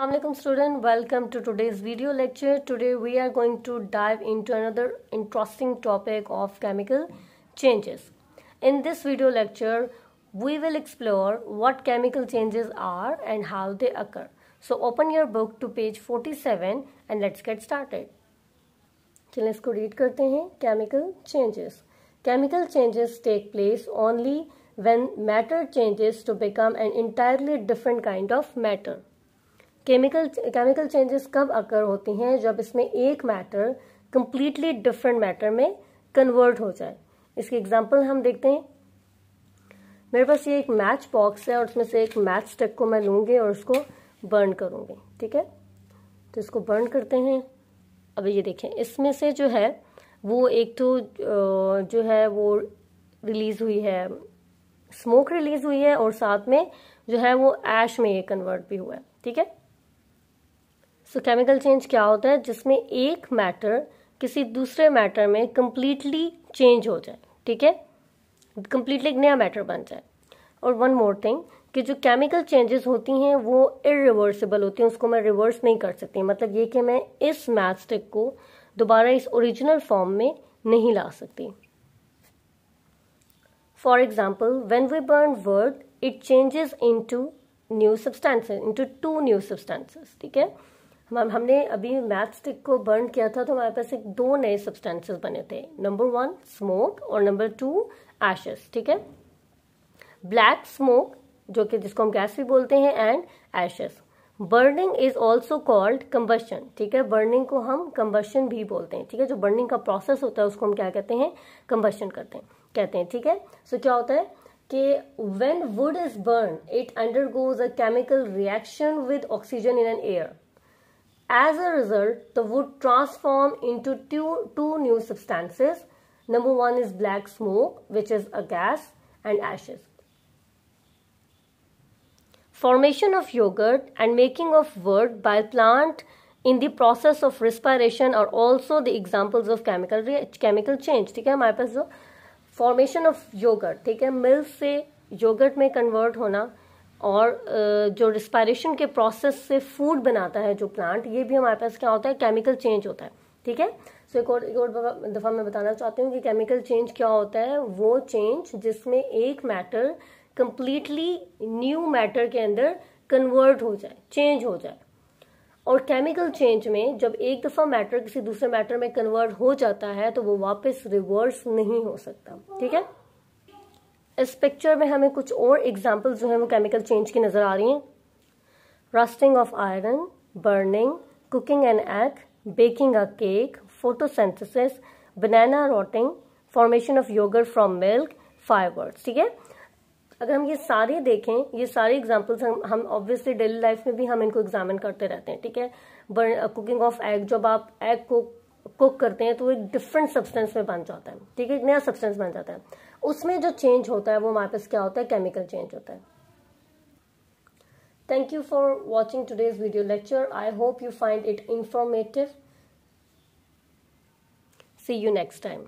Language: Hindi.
Assalamualaikum student welcome to today's video lecture today we are going to dive into another interesting topic of chemical changes in this video lecture we will explore what chemical changes are and how they occur so open your book to page 47 and let's get started चलिए इसको read करते हैं chemical changes chemical changes take place only when matter changes to become an entirely different kind of matter chemical chemical changes कब अकर होती हैं जब इसमें एक मैटर कंप्लीटली डिफरेंट मैटर में कन्वर्ट हो जाए इसकी एग्जाम्पल हम देखते हैं मेरे पास ये एक मैच बॉक्स है और उसमें से एक मैच स्टिक को मैं लूँगी और उसको बर्न करूँगी ठीक है तो इसको बर्न करते हैं अब ये देखें इसमें से जो है वो एक तो जो है वो रिलीज़ हुई है स्मोक रिलीज़ हुई है और साथ में जो है वो एश में ये कन्वर्ट भी हुआ है ठीक है सो केमिकल चेंज क्या होता है जिसमें एक मैटर किसी दूसरे मैटर में कम्प्लीटली चेंज हो जाए ठीक है कम्प्लीटली एक नया मैटर बन जाए और वन मोर थिंग कि जो केमिकल चेंजेस होती हैं वो इरिवर्सिबल होती हैं उसको मैं रिवर्स नहीं कर सकती मतलब ये कि मैं इस मैथ स्टिक को दोबारा इस ओरिजिनल फॉर्म में नहीं ला सकती for example when we burn wood it changes in two new substances into two new substances ठीक है मैम हमने अभी मैथ स्टिक को बर्न किया था तो हमारे पास एक दो नए सब्सटेंसेस बने थे नंबर वन स्मोक और नंबर टू एशेस ठीक है ब्लैक स्मोक जो कि जिसको हम गैस भी बोलते हैं and ashes burning is also called combustion ठीक है बर्निंग को हम कम्बशन भी बोलते हैं ठीक है जो बर्निंग का प्रोसेस होता है उसको हम क्या कहते हैं कम्बशन करते हैं कहते हैं ठीक है सो so, क्या होता है कि when wood is burn it undergoes a chemical reaction with oxygen in an air As a result, the wood transforms into two, two new substances. Number one is black smoke, which is a gas, and ashes. Formation of yogurt and making of wood by plant in the process of respiration are also the examples of chemical chemical change. ठीक है हमारे पास जो फॉर्मेशन ऑफ योगर्ट ठीक है yogurt से convert में कन्वर्ट होना और जो रिस्पायरेशन के प्रोसेस से फूड बनाता है जो प्लांट ये भी हमारे पास क्या होता है केमिकल चेंज होता है ठीक है सो एक और एक और दफ़ा मैं बताना चाहती हूँ कि केमिकल चेंज क्या होता है वो चेंज जिसमें एक मैटर कंप्लीटली न्यू मैटर के अंदर कन्वर्ट हो जाए चेंज हो जाए और केमिकल चेंज में जब एक दफ़ा मैटर किसी दूसरे मैटर में कन्वर्ट हो जाता है तो वो वापस रिवर्स नहीं हो सकता ठीक है इस पिक्चर में हमें कुछ और एग्जाम्पल जो है वो केमिकल चेंज की नज़र आ रही हैं rusting of iron burning cooking an egg baking a cake photosynthesis banana rotting formation of yogurt from milk fibres ठीक है अगर हम ये सारे देखें ये सारे एग्जाम्पल्स हम हम ऑब्वियसली डेली लाइफ में भी हम इनको एग्जामिन करते रहते हैं ठीक है कुकिंग ऑफ एग जब आप एग को कुक करते हैं तो एक डिफरेंट सब्सटेंस में बन जाता है ठीक है एक नया सब्सटेंस बन जाता है उसमें जो चेंज होता है वो हमारे पास क्या होता है केमिकल चेंज होता है thank you for watching today's video lecture I hope you find it informative see you next time